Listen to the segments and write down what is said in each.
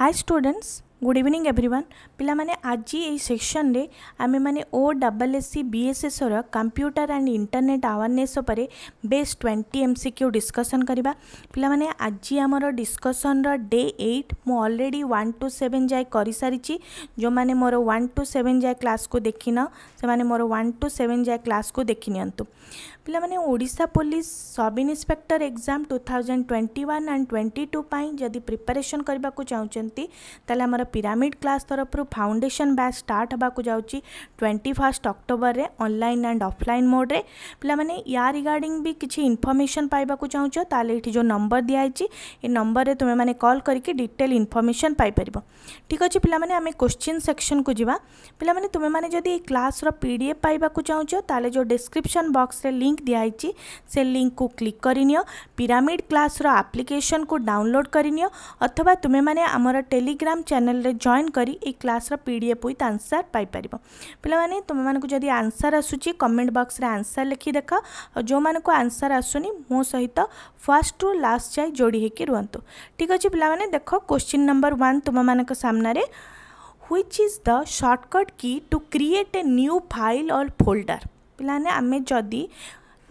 Hi students, good evening everyone पिला माने आज सेक्शन रे आमे माने O double S C B S S computer and internet awareness best twenty M CQ discussion करवा पाने आज आम डिस्कसन रे एट मुझे अलरेडी वन टू सेवेन जाए कर सारी जो मैंने मोर वन टू सेवेन जाए क्लास को देखी न से मैंने मोर वन टू सेवेन जाए क्लास को देखी नि police sub inspector exam two thousand twenty one and twenty two पर प्रिपेरेसन करने को चाहते हमारे पिरामिड क्लास तरफ फाउंडेसन बैच स्टार्ट होगाकूँ ट्वेंटी फास्ट अक्टोबर में अनल आंड अफलाइन मोड्रे पाने रिगार्डिंग भी किसी इनफर्मेसन पाइबा चाहो ताले ये जो नंबर दिखाई ये नंबर में तुम्हें कल करके डिटेल इनफर्मेसन पाइपर ठीक अच्छे पे आम क्वेश्चन सेक्शन को जी पे तुम्हें क्लास्र पी डी एफ पाइबा चाहो ताल जो डिस्क्रिपन बक्स लिंक दिखाई से लिंक को क्लिक करनीय पिरामिड क्लास्र आप्लिकेसन को डाउनलोड करनीय अथवा तुम्हें टेलीग्राम चैनल चेल्ले जॉन कर क्लास्र पी डी एफ हुई आंसर पापर पे तुम्हें जब आंसर आसूसी कमेंट बक्स में आंसर लिखिदेख जो मैं आंसर आसुनी मो सहित फर्स्ट टू लास्ट जाए जोड़ी होकर रुंतु ठीक अच्छे पे देख क्वेश्चन नंबर वन तुम्हान सामने which is the shortcut key to create a new file और फोल्डर पे आम जदि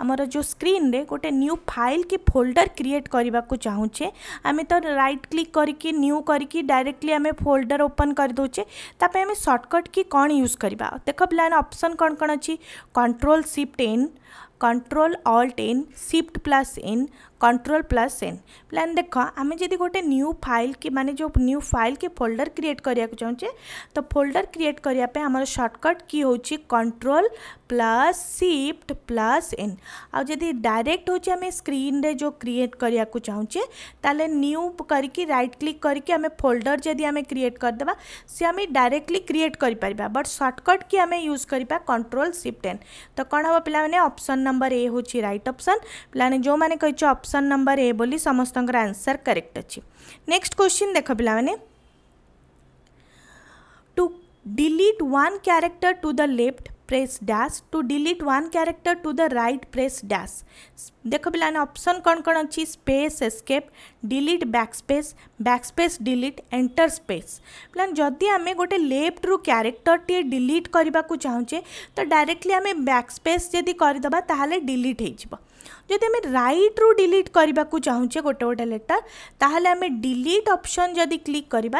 आमर जो स्क्रीन रे गोटे न्यू फाइल कि फोल्डर क्रिएट करने को चाहूचे आम तो रईट क्लिक करके न्यू करके डायरेक्टली आम फोल्डर ओपन कर करदे आम सर्टकट कि कौन यूज करवा देख प्लान अप्सन कौन कौन अच्छी control shift N control alt N shift plus N control plus N प्लान देख आम जी गोटे न्यू फाइल की माने जो न्यू फाइल कि फोल्डर क्रिएट करा चाहे तो फोल्डर क्रिएट करने आम सर्टकट कि हूँ control plus shift plus N आदि डायरेक्ट हूँ आम स्क्रीन रे जो क्रिएट करा चाहे तेल न्यू करके रईट क्लिक करके आम फोल्डर जब आम क्रिएट करदे सी आम डायरेक्टली क्रिएट कर बट सर्टकट की आम यूज करवा कंट्रोल सिफ्ट एन तो कौन हम पे अपसन नंबर ए हूँ रईट अपसन पे जो मैंने कही अपसन ऑप्शन नंबर ए बोली समस्त आंसर करेक्ट অছি नेक्स्ट क्वेश्चन देख पाने to delete one character to the left press dash to delete one character to the right press dash देख पे अप्सन कौन कौन अच्छी space escape delete backspace backspace delete enter space पाने जदि आम गोटे लेफ्ट रु क्यारेक्टर टे डिलीट करने को चाहूचे तो डायरेक्टली आम बैक स्पेस करदे डिलीट हो जदि आम रु डिलीट करने को चाहूचे गोटे गोटे लेटर तेल आम डिलीट ऑप्शन जदि क्लिक करवा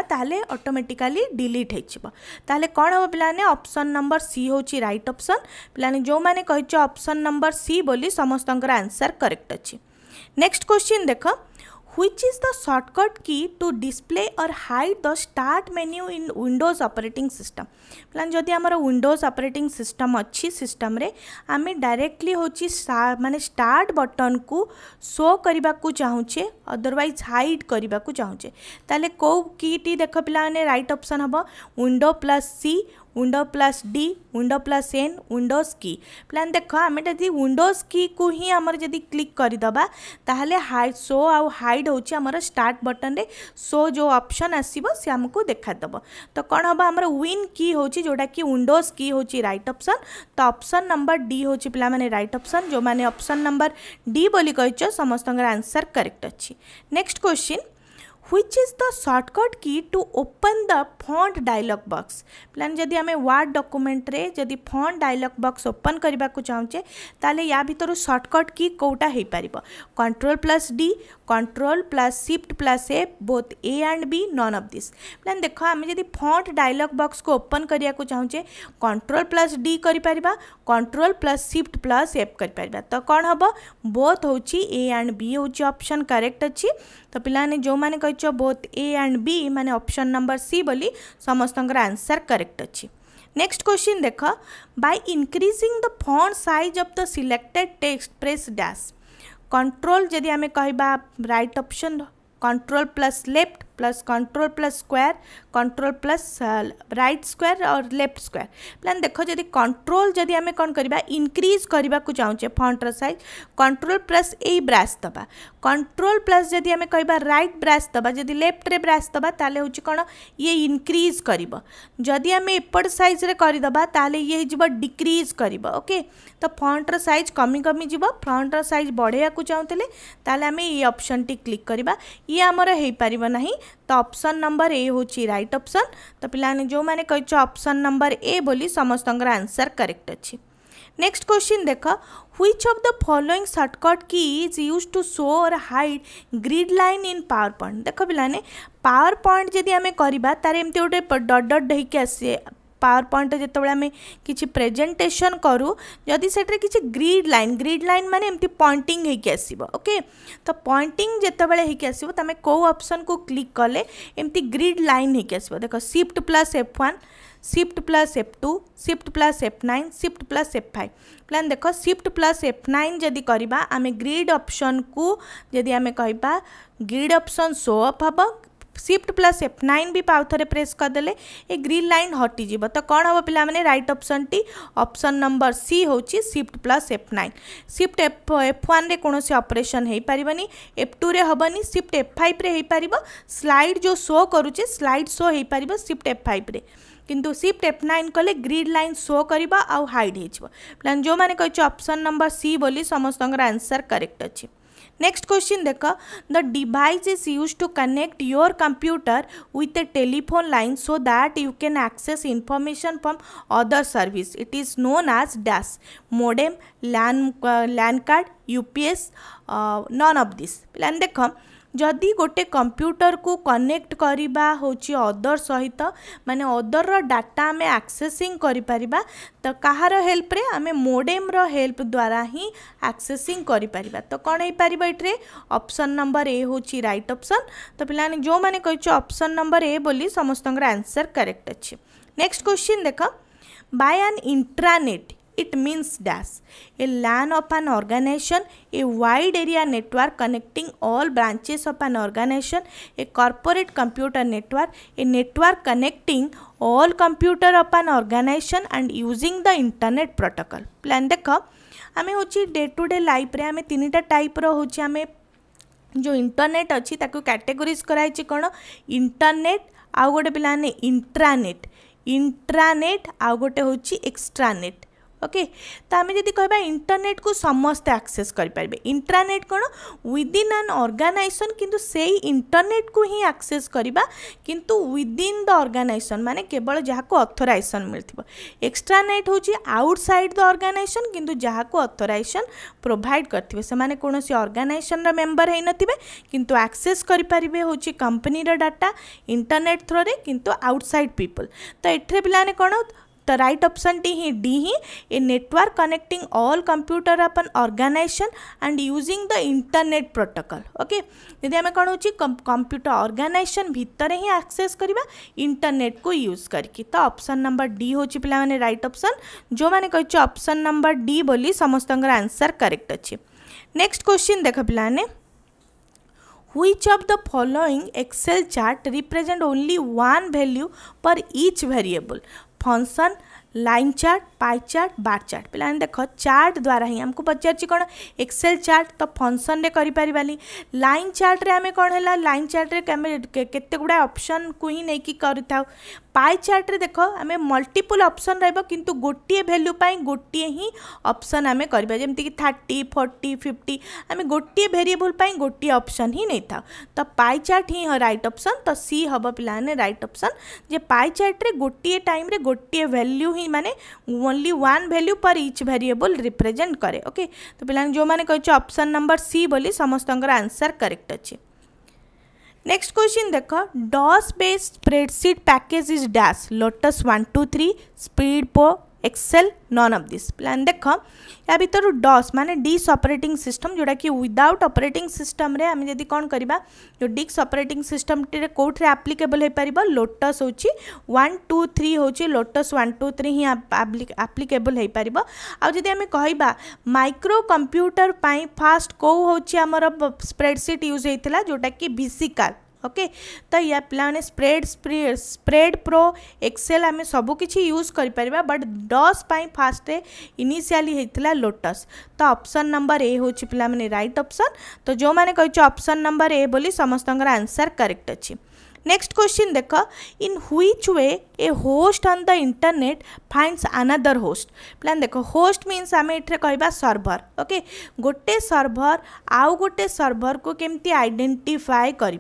ऑटोमेटिकली डिलीट होता कौन नंबर सी हूँ रईट ऑप्शन पे जो मैंने कही ऑप्शन नंबर सी बोली समस्त आंसर करेक्ट अच्छी नेक्स्ट क्वेश्चन देखो which is the shortcut key to display or hide the start menu in windows operating system plan jodi amara windows operating system achi system re ame directly hochi mane start button ku show kariba ku chahuche otherwise hide kariba ku chahuche tale ko key ti dekho pila mane right option hobo window plus c window plus D window plus N windows key प्लान देख आम जब Windows की को ही आम जब click करदे hide show आउ हाइड हूँ आम स्टार्ट बटन रे शो जो ऑप्शन आसब सी आमको देखादब तो कौन हम आम विन की हूँ जोटा कि विंडोज की हूँ रईट अपसन तो अपसन नंबर डी हूँ पे रईट अपसन जो मैंने अपसन नंबर डी बोली समस्त आंसर करेक्ट अच्छी next question which is the shortcut key to open the find dialog box प्लान जदि आम वार्ड डक्युमेंट्रे जदि फंड डायलग बक्स ओपन करने को चाहे तेल या भितर सर्टकट की कौटा हो पार control plus D control plus shift plus A both A and B none of this प्लान देख आम जब फंड डायलग बक्स को ओपन करने को चाहे कंट्रोल प्लस डी कर control plus shift plus F कर तो कौन हम बोथ हूँ ए एंड बी हूँ अप्सन कैरेक्ट अच्छी तो पाने जो मैंने कही बोथ ए एंड बी मैंने ऑप्शन नंबर सी बोली समस्त आंसर करेक्ट अच्छी नेक्स्ट क्वेश्चन देख by increasing the font size of the selected text press dash control जदि आम कह right option control plus left plus control plus square control plus right square और left square प्लान देखो जब control जब आम कौन करवा इनक्रिज करने को फंट्र सैज कंट्रोल प्लस ए ब्राश दबा कंट्रोल प्लस जब आम कह रईट ब्राश दवा जदि लेफ्ट्रे ब्राश दबा ताल हूँ कौन ये इनक्रिज कर जदि आम एपट सैज्रे करदे ये हो डिक्रीज कर ओके तो फंट्र सैज कमी कमी जी फ्रंट्र सैज बढ़ाया चाहूँ तेल आम ये अप्सन टी क्लिक करवा ये आमर हो पार ना तो ऑप्शन नंबर ए हूँ राइट ऑप्शन तो पे जो मैंने कही ऑप्शन नंबर ए बोली समस्त आंसर करेक्ट अच्छे नेक्स्ट क्वेश्चन देख which of the following shortcut key is used to show और hide grid line in PowerPoint देख पिलाने पावर पॉइंट जब आम करवा तार एमती गोटे डट डट ढे पावर पॉइंट जो आम कि प्रेजेटेसन करूँ जदि से किसी ग्रीड लाइन ग्रीड लाइन मान एम पॉइंट होके तो पॉइंटिंग जितेबाला आसो तुम कौ अपसन को क्लिक कले एमती ग्रीड लाइन होस देख shift plus F one shift plus F two shift plus F nine shift plus F five प्लान देख सिफ्ट प्लस एफ नाइन जदि करवा आम ग्रीड अप्सन को जदि आम कह ग्रीड अप्सन सो अफ हम ସିଫ୍ଟ ପ୍ଲସ୍ ଏଫ୍ ନାଇନ୍ ବି ଆଉ ଥରେ ପ୍ରେସ୍ କରିଦେଲେ ଏ ଗ୍ରୀନ୍ ଲାଇନ୍ ହଟିଯିବ ତ କ'ଣ ହେବ ପିଲାମାନେ ରାଇଟ୍ ଅପସନ୍ଟି ଅପସନ୍ ନମ୍ବର ସି ହେଉଛି shift plus F nine shift F F ୱାନ୍ରେ କୌଣସି ଅପରେସନ୍ ହୋଇପାରିବନି ଏଫ୍ ଟୁରେ ହେବନି ସିଫ୍ଟ ଏଫ୍ ଫାଇଭ୍ରେ ହୋଇପାରିବ ସ୍ଲାଇଡ୍ ଯେଉଁ ଶୋ କରୁଛି ସ୍ଲାଇଡ୍ ଶୋ ହୋଇପାରିବ ସିଫ୍ଟ ଏଫ୍ ଫାଇଭ୍ରେ କିନ୍ତୁ ସିଫ୍ଟ ଏଫ୍ ନାଇନ୍ କଲେ ଗ୍ରୀନ୍ ଲାଇନ୍ ଶୋ କରିବ ଆଉ ହାଇଡ୍ ହୋଇଯିବ ପିଲାମାନେ ଯେଉଁମାନେ କହିଛି ଅପସନ୍ ନମ୍ବର ସି ବୋଲି ସମସ୍ତଙ୍କର ଆନ୍ସର୍ କରେକ୍ଟ ଅଛି Next question the device is used to connect your computer with a telephone line so that you can access information from other service. It is known as DAS, modem, LAN, uh, LAN card, UPS, uh, none of this. plan देखो जदि गोटे computer को connect करवा हूँ other सहित मानने other data आम आक्सेंग कर तो कहार हेल्प आम मोडेम हेल्प द्वारा ही आक्सेंग कर तो कौन ये अप्सन नंबर ए हूँ रईट अप्सन तो पे जो मैंने कही अप्सन नंबर ए बोली समस्त आंसर करेक्ट अच्छे नेक्स्ट क्वेश्चन देख by an intranet it means dash a LAN of an organization a wide area network connecting all branches of an organization a corporate computer network a network connecting all computer of an organization and using the internet protocol plan देख आम हूँ day to day life रे आम तीन type रो हूँ आम जो internet अच्छी ताको कैटेगोरीज कराई कौन इंटरनेट आउ गोटे पे इंट्रानेट इंट्रानेट आउ गोटे हूँ एक्सट्रानेट ওকে ତ ଆମେ ଯଦି କହିବା ଇଣ୍ଟରନେଟ୍କୁ ସମସ୍ତେ ଆକ୍ସେସ୍ କରିପାରିବେ ଇଣ୍ଟ୍ରାନେଟ୍ କ'ଣ ୱିଦିନ୍ ଆନ୍ ଅର୍ଗାନାଇଜେସନ୍ କିନ୍ତୁ ସେଇ ଇଣ୍ଟରନେଟ୍କୁ ହିଁ ଆକ୍ସେସ୍ କରିବା କିନ୍ତୁ ୱିଦିନ୍ ଦ ଅର୍ଗାନାଇଜେସନ୍ ମାନେ କେବଳ ଯାହାକୁ ଅଥରାଇଜେସନ୍ ମିଳିଥିବ ଏକ୍ସଟ୍ରାନେଟ୍ ହେଉଛି ଆଉଟସାଇଡ୍ ଦ ଅର୍ଗାନାଇଜେସନ୍ କିନ୍ତୁ ଯାହାକୁ ଅଥରାଇଜେସନ୍ ପ୍ରୋଭାଇଡ଼ କରିଥିବେ ସେମାନେ କୌଣସି ଅର୍ଗାନାଇଜେସନ୍ର ମେମ୍ବର ହେଇନଥିବେ କିନ୍ତୁ ଆକ୍ସେସ୍ କରିପାରିବେ ହେଉଛି କମ୍ପାନୀର ଡାଟା ଇଣ୍ଟରନେଟ୍ ଥ୍ରୋରେ କିନ୍ତୁ ଆଉଟସାଇଡ୍ ପିପୁଲ୍ ତ ଏଠାରେ ପିଲାମାନେ କ'ଣ द रईट अपसन टी हि डी हि a network connecting all computer of an organisation and using the internet protocol okay यदि आम कौन हो कंप्यूटर अर्गानाइजेसन भितर ही आक्सेस करवा इंटरनेट को यूज करके तो ऑप्शन नंबर डी हो पे रईट अपसन जो मैंने कही ऑप्शन नंबर डी बोली समस्त आंसर करेक्ट अच्छे नेक्स्ट क्वेश्चन देख पे which of the following Excel chart represent only one value per each variable function line chart pie chart bar chart पे देख चार्ट द्वारा ही आमको पचार कौन एक्सेल चार्ट तो फंक्शन रे करें लाइन चार्ट रे आम कौन है लाइन चार्ट रे केत गुड़ा अपसन को ही नहीं कि पाए चार्ट्रे देख आम मल्टीपुल अप्सन रु गोटे भैल्यूपी गोटे ही अप्सन आम करवा जमीक थर्टी फोर्टी फिफ्टी आम गोटे भेरिएबुल गोटे अप्सन ही नहीं था तो पाए चार्ट ही रईट अप्सन तो सी हम पे रईट अप्सन जे पाए चार्ट्रे गोटे टाइम गोटे भैल्यू ही मैंने only one value per each variable represent कैके ओके तो पे जो मैंने कहे अप्सन नंबर सी बोली समस्त आंसर करेक्ट अच्छे नेक्स्ट क्वेश्चन देख DOS based spreadsheet package is dash Lotus one two three speed पो एक्सेल नन अफ दिस् प्लान देख या भितर डस मान डिस् अपरेट सिस्टम जोटा कि विदाउट अपरेट सिस्टम आम जब कौन करवा जो डिक्स अपरेट सिस्टम कौटे आप्लिकेबल हो पार लोटस हूँ वन टू थ्री हूँ लोटस वन टू थ्री ही आप्लिकेबल हो पार आदि आम कह माइक्रो कंप्यूटर फास्ट कौ हूँ आमर स्प्रेडसीट यूज होता जोटा कि भिसिकाल ଓକେ ତ ୟା ପିଲାମାନେ ସ୍ପ୍ରେଡ୍ ସ୍ପ୍ରେଡ୍ ପ୍ରୋ ଏକ୍ସେଲ୍ ଆମେ ସବୁକିଛି ୟୁଜ୍ କରିପାରିବା ବଟ୍ ଡସ୍ ପାଇଁ ଫାର୍ଷ୍ଟରେ ଇନିସିଆଲି ହେଇଥିଲା ଲୋଟସ୍ ତ ଅପସନ୍ ନମ୍ବର ଏ ହେଉଛି ପିଲାମାନେ ରାଇଟ୍ ଅପସନ୍ ତ ଯେଉଁମାନେ କହିଛୁ ଅପସନ୍ ନମ୍ବର ଏ ବୋଲି ସମସ୍ତଙ୍କର ଆନ୍ସର୍ କରେକ୍ଟ ଅଛି नेक्स्ट क्वेश्चन देख in which way a host on the internet finds another host प्लान देख होस्ट मीन्स आम ये कह सर्भर ओके गोटे सर्भर आउ गोटे सर्भर को केमती आइडेटिफाए कर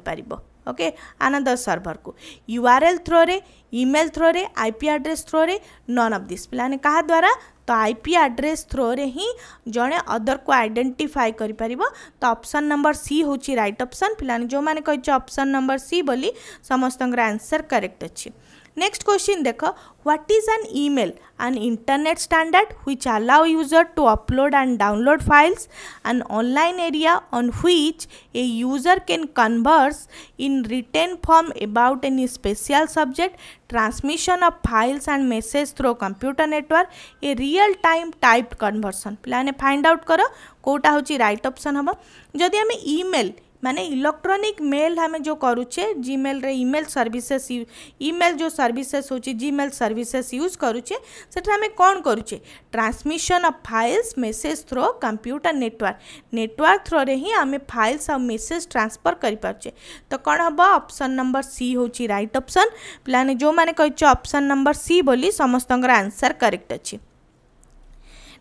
ओके आनंद सर्भर को यूआरएल थ्रो रे ईमेल थ्रो रे आईपी आड्रेस थ्रो रे नन अफ दिस् पे क्या द्वारा तो आईपी आड्रेस थ्रो रे ही जड़े अदर को आइडेंटिफाई आइडेटिफाई कर तो ऑप्शन नंबर सी होची राइट ऑप्शन पे जो मैंने ऑप्शन नंबर सी बोली समस्त आंसर करेक्ट अच्छी Next question देखो what is an email? An internet standard which allow user to upload and download files. An online area on which a user can converse in written form about any special subject. Transmission of files and message through computer network. A real time typed conversion. पिलाने find out करो कोटा होची right option हम जदि हमें email माने electronic mail हमें जो करुचे जिमेल रे ईमेल सर्विसेस इमेल जो सर्विसेस होची जीमेल सर्विसेस यूज करुचे से हमें कौन करुचे transmission of files message through computer network network through रे ही हमें फाइल्स और मेसेज ट्रांसफर कर पारे तो कौन हम ऑप्शन नंबर सी हूँ रईट अप्सन पे जो मैंने कही अप्सन नंबर सी बोली समस्त आंसर करेक्ट अच्छी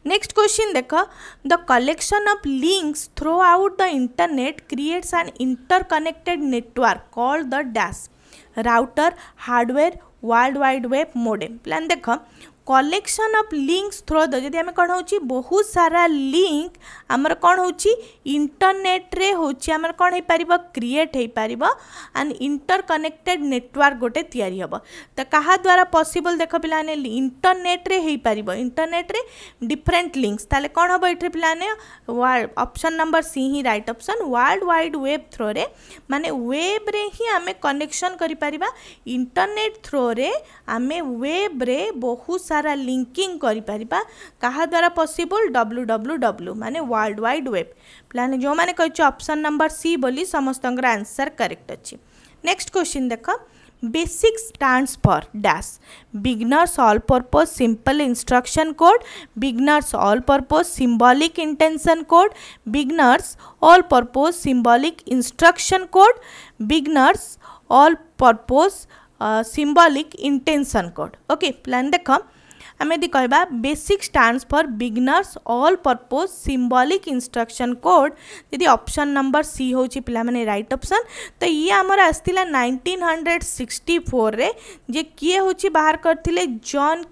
नेक्स्ट क्वेश्चन देख the collection of links throughout the internet creates an interconnected network called the dash router hardware world wide web modem प्लान देख କଲେକ୍ସନ୍ ଅଫ୍ ଲିଙ୍କସ୍ ଥ୍ରୋ ଯଦି ଆମେ କ'ଣ ହେଉଛି ବହୁତ ସାରା ଲିଙ୍କ ଆମର କ'ଣ ହେଉଛି ଇଣ୍ଟରନେଟ୍ରେ ହେଉଛି ଆମର କ'ଣ ହେଇପାରିବ କ୍ରିଏଟ୍ ହେଇପାରିବ ଆଣ୍ଡ ଇଣ୍ଟରକନେକ୍ଟେଡ୍ ନେଟୱାର୍କ ଗୋଟେ ତିଆରି ହେବ ତ କାହା ଦ୍ୱାରା ପସିବଲ୍ ଦେଖ ପିଲାମାନେ ଇଣ୍ଟରନେଟ୍ରେ ହେଇପାରିବ ଇଣ୍ଟରନେଟ୍ରେ ଡିଫରେଣ୍ଟ ଲିଙ୍କସ୍ ତାହେଲେ କ'ଣ ହେବ ଏଥିରେ ପିଲାମାନେ ଅପସନ୍ ନମ୍ବର ସି ହିଁ ରାଇଟ୍ ଅପସନ୍ ୱାର୍ଲଡ ୱାଇଡ୍ ୱେବ୍ ଥ୍ରୋରେ ମାନେ ୱେବ୍ରେ ହିଁ ଆମେ କନେକ୍ସନ୍ କରିପାରିବା ଇଣ୍ଟରନେଟ୍ ଥ୍ରୋରେ ଆମେ ୱେବ୍ରେ ବହୁତ ସାରା सारा लिंकिंग कराद्वारा पसबल डब्ल्यू डब्ल्यू डब्ल्यू मान वर्ल्ड वाइड व्वेब प्लान जो मैंने अपसन नंबर सी बोली समस्त आंसर करेक्ट अच्छे नेक्स्ट क्वेश्चन देख BASIC stand for dash beginners all purpose simple instruction code beginners all purpose symbolic instruction code beginners all purpose symbolic instruction code beginners all purpose symbolic instruction code okay प्लान देखा आम यदि कह BASIC stands for beginners all purpose symbolic instruction code यदि option number C हूँ पे right option तो ये आमर आसला नाइंटीन हंड्रेड सिक्सटी फोर रे जे किए हूँ बाहर करते जन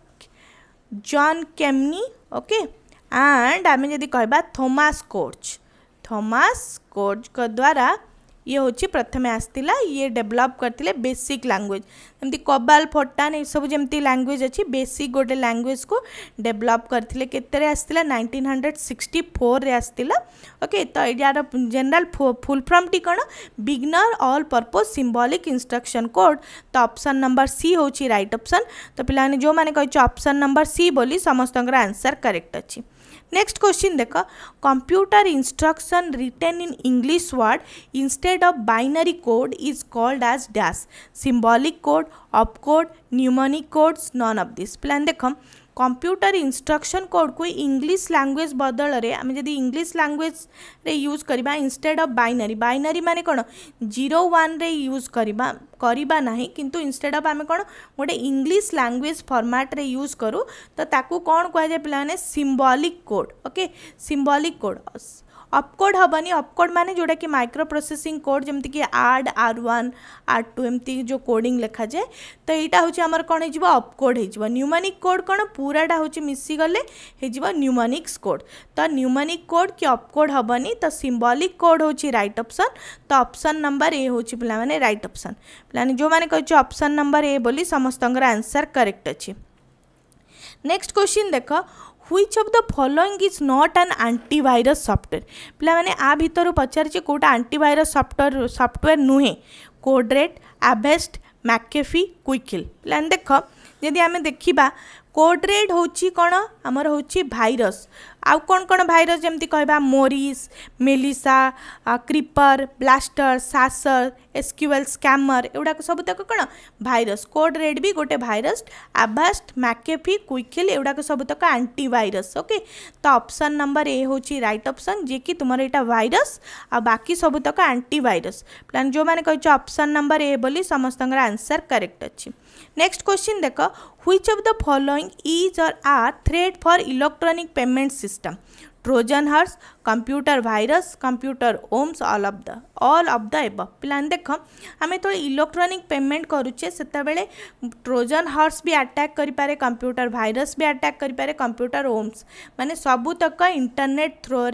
जन कैमनी ओके एंड आम जी कह थोमास कोच थोमास कोच द्वारा ଇଏ ହେଉଛି ପ୍ରଥମେ ଆସିଥିଲା ଇଏ ଡେଭଲପ୍ କରିଥିଲେ ବେସିକ୍ ଲାଙ୍ଗୁଏଜ୍ ଯେମିତି କବାଲ ଫଟାନ ଏସବୁ ଯେମିତି ଲାଙ୍ଗୁଏଜ୍ ଅଛି ବେସିକ୍ ଗୋଟେ ଲାଙ୍ଗୁଏଜ୍କୁ ଡେଭଲପ୍ କରିଥିଲେ କେତେରେ ଆସିଥିଲା ନାଇଣ୍ଟିନ୍ ହଣ୍ଡ୍ରେଡ଼ ସିକ୍ସଟି ଫୋର୍ରେ ଆସିଥିଲା ଓକେ ତ ଏହାର ଜେନେରାଲ୍ ଫୁଲ୍ ଫର୍ମଟି କ'ଣ beginner all purpose symbolic instruction code ତ ଅପସନ୍ ନମ୍ବର ସି ହେଉଛି ରାଇଟ୍ ଅପସନ୍ ତ ପିଲାମାନେ ଯେଉଁମାନେ କହିଛୁ ଅପସନ୍ ନମ୍ବର ସି ବୋଲି ସମସ୍ତଙ୍କର ଆନ୍ସର୍ କରେକ୍ଟ ଅଛି नेक्स्ट क्वेश्चन देख computer instruction written in English word instead of binary code is called as dash symbolic code of code mnemonic codes known of this प्लान देख କମ୍ପ୍ୟୁଟର ଇନ୍ଷ୍ଟ୍ରକ୍ସନ୍ କୋଡ଼୍କୁ English language ବଦଳରେ ଆମେ ଯଦି English ଲାଙ୍ଗୁଏଜ୍ରେ use କରିବା instead of binary binary ମାନେ କ'ଣ ଜିରୋ ୱାନ୍ରେ ୟୁଜ୍ କରିବା କରିବା ନାହିଁ କିନ୍ତୁ ଇନଷ୍ଟେଡ୍ ଅଫ୍ ଆମେ କ'ଣ ଗୋଟେ ଇଂଲିଶ ଲାଙ୍ଗୁଏଜ୍ ଫର୍ମାଟ୍ରେ ୟୁଜ୍ କରୁ ତ ତାକୁ କ'ଣ କୁହାଯାଏ ପିଲାମାନେ symbolic code okay symbolic code opcode हेनी अपकोड मान जोटा कि माइक्रो प्रोसेसिंग कोड जमी कि आर्ड आर ओन आर टू एम जो कोडिंग लिखा जाए तो यहाँ हूँ आम कौन होपकोड होमानिक कोड कौन पूराटा हूँ मिसीगले न्यूमानिक्स कोड तो न्यूमानिक कोड कि अपकोड हेनी तो सिम्बलिक कोड हूँ रईट अप्सन तो अप्सन नंबर ए हूँ पे रईट अप्सन पे जो मैंने कहे अप्सन नंबर ए बोली समस्त आंसर करेक्ट अच्छी नेक्स्ट क्वेश्चन देखो which of the following is not an antivirus software ପିଲାମାନେ ଆ ଭିତରୁ ପଚାରିଛି କେଉଁଟା ଆଣ୍ଟିଭାଇରସ୍ ସଫ୍ଟୱେର୍ ସଫ୍ଟୱେର୍ ନୁହେଁ କୋଡ଼୍ରେଟ୍ ଆଭେଷ୍ଟ ମ୍ୟାକେଫି କୁଇକିଲ୍ ପିଲାମାନେ ଦେଖ ଯଦି ଆମେ ଦେଖିବା କୋଡ଼୍ରେଟ୍ ହେଉଛି କ'ଣ ଆମର ହେଉଛି ଭାଇରସ୍ ଆଉ କ'ଣ କ'ଣ ଭାଇରସ୍ ଯେମିତି କହିବା Morris Melissa Creeper Blaster Sasser SQL Slammer ଏଗୁଡ଼ାକ ସବୁ ତାକୁ କ'ଣ ଭାଇରସ୍ କୋଡ଼୍ ରେଡ଼୍ ବି ଗୋଟେ ଭାଇରସ୍ ଆଭାଷ୍ଟ ମ୍ୟାକେଫି କୁଇକିଲ୍ ଏଗୁଡ଼ାକ ସବୁ ତକ ଆଣ୍ଟିଭାଇରସ୍ ଓକେ ତ ଅପସନ୍ ନମ୍ବର ଏ ହେଉଛି ରାଇଟ୍ ଅପସନ୍ ଯିଏକି ତୁମର ଏଇଟା ଭାଇରସ୍ ଆଉ ବାକି ସବୁ ତକ ଆଣ୍ଟିଭାଇରସ୍ ପ୍ଲାନ୍ ଯେଉଁମାନେ କହିଛ ଅପସନ୍ ନମ୍ବର ଏ ବୋଲି ସମସ୍ତଙ୍କର ଆନ୍ସର୍ କରେକ୍ଟ ଅଛି ନେକ୍ସଟ କ୍ୱେଶ୍ଚିନ୍ ଦେଖ which of the following is or are threat for electronic payment system Trojan horse computer virus computer worms all of the all of the above पिलान देख आम जो electronic payment करुचे से Trojan horse भी attack करें computer virus भी attack करें कंप्यूटर ओम्स मानने सबुतक इंटरनेट थ्रो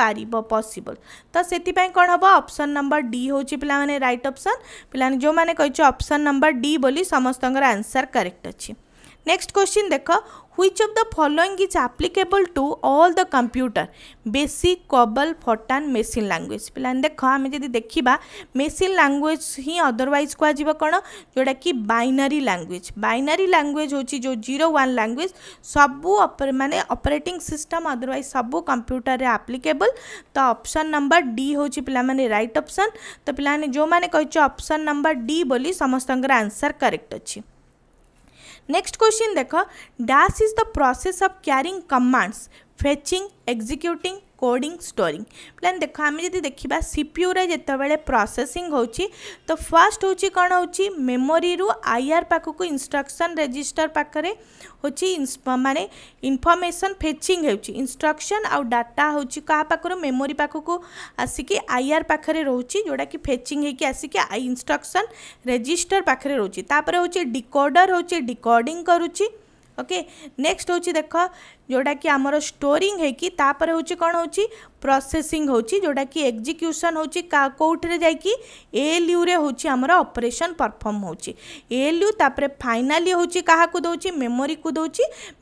पार पसबल तो से कौन हम अपसन नंबर डी हो पाने रईट अपसन पे जो मैंने कही अपसन नंबर डी बोली समस्त आंसर करेक्ट अच्छी नेक्स्ट क्वेश्चन देख which of the following is applicable to all the computer BASIC COBOL FORTRAN machine language पे देख आम जब देखा मेसीन लांगुएज ही अदरवैज कह कौन जोटा कि बैनारी लांगुएज बैनारी लांगुएज हूँ जो जीरो वन लांगुएज सबू मानने अपरेटिंग सिस्टम अदरवैज सब कंप्यूटर आप्लिकेबल तो अप्सन नंबर डी हूँ पे रईट अप्सन तो पे जो मैंने कही ऑप्शन नंबर डी बोली समस्त आंसर करेक्ट अच्छी नेक्स्ट क्वेश्चन देख dash is the process of carrying commands fetching executing coding storing प्लान देख आम जी देखा सीपीयू रे जितेबाला प्रोसेसिंग हो तो फास्ट हूँ कौन हो मेमोरी रू आईआर पाक को इंस्ट्रक्शन रजिस्टर पाखे हूँ माने इनफर्मेसन फेचिंग होन आउ डाटा हूँ क्या पाखु मेमोरी पाखक आसिक आईआर पाखे रोचे जोटा कि फेचिंग होसिक इनस्ट्रक्शन रेजिटर पाखे रोचे हूँ डिकोडर होकर्ड करुच्ची ओके नेक्स्ट हूँ देख ଯେଉଁଟାକି ଆମର ଷ୍ଟୋରିଂ ହେଇକି ତାପରେ ହେଉଛି କ'ଣ ହେଉଛି प्रोसेसिंग होटा कि एक्जिक्यूसन हो कौटे जा एलयूरे हमर अपरेसन परफर्म हो एलयू तापर फाइनाली हूँ क्या दौर मेमोरी को दौर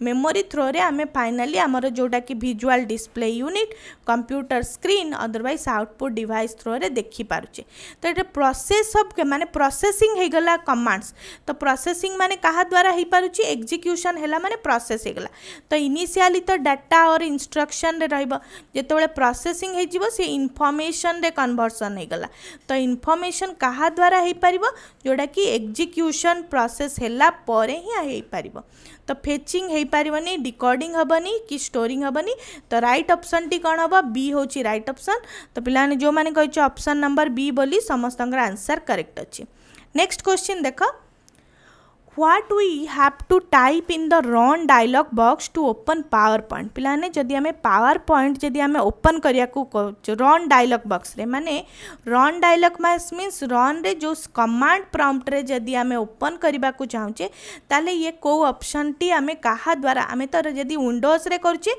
मेमोरी थ्रो आम फाइनाली आम जोटा कि visual display unit computer screen otherwise output device through देखिपे तो ये प्रोसेस अफ मैंने प्रोसेसींग होगा कमांडस तो प्रोसेसींग मैंने क्या द्वारा हो पार एक्जिक्यूसन है मैंने प्रोसेस होगा तो इनिशियाली तो डाटा और इनस्ट्रक्शन रेत प्र प्रोसेसिंग हो इनफर्मेसन कनभरसन हो गला तो इनफर्मेसन क्या द्वारा हो पार जोटा कि एक्जिक्यूशन प्रोसेस है ही पार तो फेचिंग हो पारनी डिकोडिंग हेनी कि स्टोरींग हेनी तो रईट अप्सन टी कौन हम बी हूँ रईट अप्सन तो पे जो मैंने कही अप्सन नंबर बी बोली समस्त आंसर करेक्ट अच्छी नेक्स्ट क्वेश्चन देख what we have to type in the run dialog box to open PowerPoint পিলানে যদি আমি পাওয়ার পয়েন্ট যদি আমি ওপন କରିବାକୁ ରନ୍ ଡାଇଲଗ୍ ବକ୍ସରେ ମାନେ ରନ୍ ଡାଇଲଗ୍ ମାସ୍ ମିନ୍ସ ରନ୍ରେ ଯେଉଁ କମାଣ୍ଡ ପ୍ରମ୍ପ୍ଟରେ ଯଦି ଆମେ ଓପନ୍ କରିବାକୁ ଚାହୁଁଛେ ତାହେଲେ ଇଏ କେଉଁ ଅପସନ୍ଟି ଆମେ କାହା ଦ୍ୱାରା ଆମେ ତ ଯଦି ୱିଣ୍ଡୋଜ୍ରେ କରୁଛେ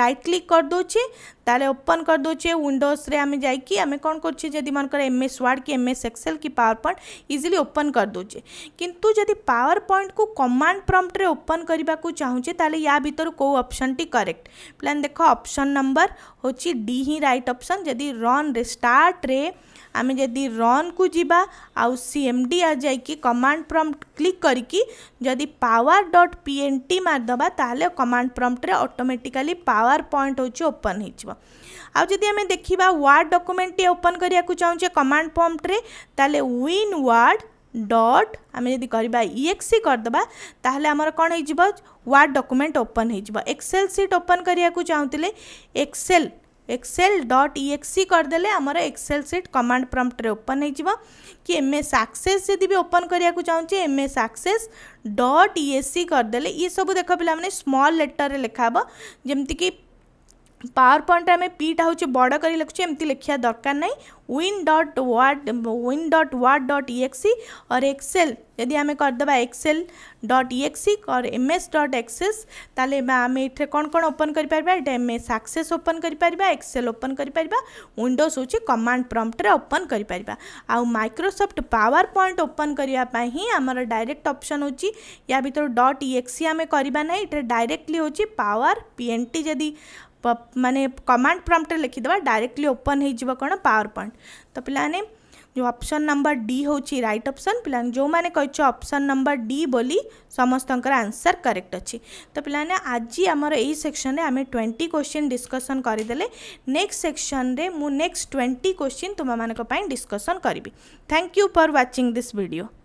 ରାଇଟ୍ କ୍ଲିକ୍ କରିଦେଉଛେ ताले ओपन कर दोचे विंडोज रे आमे जाई कि आमे कोन करछे जदि कर एमएस वर्ड कि एमएस एक्सेल कि पावर पॉइंट इजीली ओपन कर दोचे किंतु जदि पावर पॉइंट को कमांड प्रॉम्प्ट रे ओपन करबा को चाहुचे ताले या भीतर को ऑप्शन टी करेक्ट प्लान देखो ऑप्शन नंबर होची डी ही राइट ऑप्शन जदि रन रिस्टार्ट रे आम जदि रन को जीवा आम सी एम डी आ जा कमांड फ्रम क्लिक करी जदि power dot P N T मारदे तो कमांड प्रम्प्ट्रे अटोमेटिकाली पावर पॉइंट हूँ ओपन हो आदि आम देखा वार्ड टी ओपन करने को चाहे कमांड प्रम्प्ट्रे ताल विन वार्ड डट आम जी करवा करदे आमर कौन हो वार्ड डकुमेंट ओपन होक्सेल सीट ओपन करने को चाहूँ एक्सेल एक्सेल डट इएक्सी करदे आमर Excel sheet command prompt open हो कि एम एस आक्सेस जदि भी ओपन कराया चाहिए एम एस आक्सेस डट इएससी करदे ये सब देख पे स्मल लेटर में लिखाब जमीक पावर पॉइंट आम पीटा हो बड़ कर लिखुचे एमती लिखा दरकार नहीं dot word win dot word dot EXE और एक्सेल यदि आम करदे एक्सेल डट इक्सी और एम एस डट एक्सेस आम ये कौन कौन ओपन करम एस आक्से ओपन करसेल ओपन करोज हूँ कमाड प्रम्प्रे ओपन कर माइक्रोसफ्ट पावर पॉइंट ओपन करने ही आम डायरेक्ट अप्सन हो डट इक्सी आम करना डायरेक्टली हूँ पावर पी एन टी जदि मानने कमाण्ड प्रम्प्ट लिखिदे डायरेक्टली ओपन होने पावर पॉइंट तो पे जो ऑप्शन नंबर डी हो राइट ऑप्शन पे जो मैंने कही ऑप्शन नंबर डी बोली समस्त आंसर करेक्ट अच्छी तो पाने आज आम सेक्शन में आम ट्वेंटी क्वेश्चन डिस्कसन करदे नेक्स्ट सेक्शन में मुझ नेक्ट ट्वेंटी क्वेश्चन तुम मैं डिस्कसन करी thank you for watching this video